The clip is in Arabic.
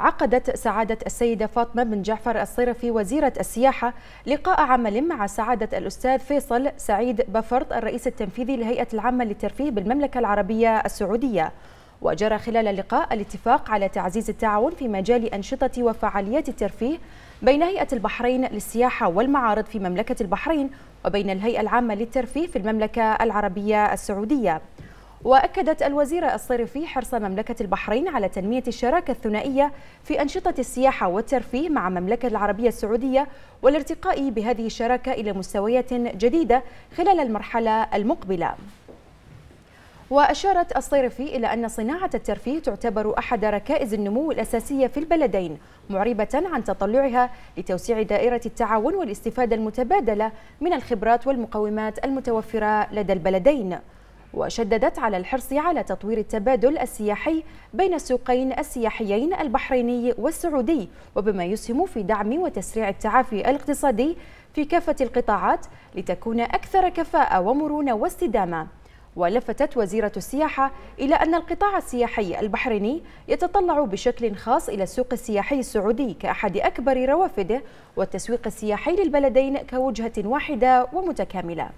عقدت سعادة السيدة فاطمة بن جعفر الصيرفي وزيرة السياحة لقاء عمل مع سعادة الأستاذ فيصل سعيد بفرط الرئيس التنفيذي للهيئة العامة للترفيه بالمملكة العربية السعودية وجرى خلال اللقاء الاتفاق على تعزيز التعاون في مجال أنشطة وفعاليات الترفيه بين هيئة البحرين للسياحة والمعارض في مملكة البحرين وبين الهيئة العامة للترفيه في المملكة العربية السعودية وأكدت الوزيرة الصرفي حرص مملكة البحرين على تنمية الشراكة الثنائية في أنشطة السياحة والترفيه مع المملكة العربية السعودية والارتقاء بهذه الشراكة إلى مستويات جديدة خلال المرحلة المقبلة وأشارت الصيرفي إلى أن صناعة الترفيه تعتبر أحد ركائز النمو الأساسية في البلدين معربة عن تطلعها لتوسيع دائرة التعاون والاستفادة المتبادلة من الخبرات والمقومات المتوفرة لدى البلدين وشددت على الحرص على تطوير التبادل السياحي بين السوقين السياحيين البحريني والسعودي وبما يسهم في دعم وتسريع التعافي الاقتصادي في كافة القطاعات لتكون أكثر كفاءة ومرونة واستدامة ولفتت وزيرة السياحة إلى أن القطاع السياحي البحريني يتطلع بشكل خاص إلى السوق السياحي السعودي كأحد أكبر روافده والتسويق السياحي للبلدين كوجهة واحدة ومتكاملة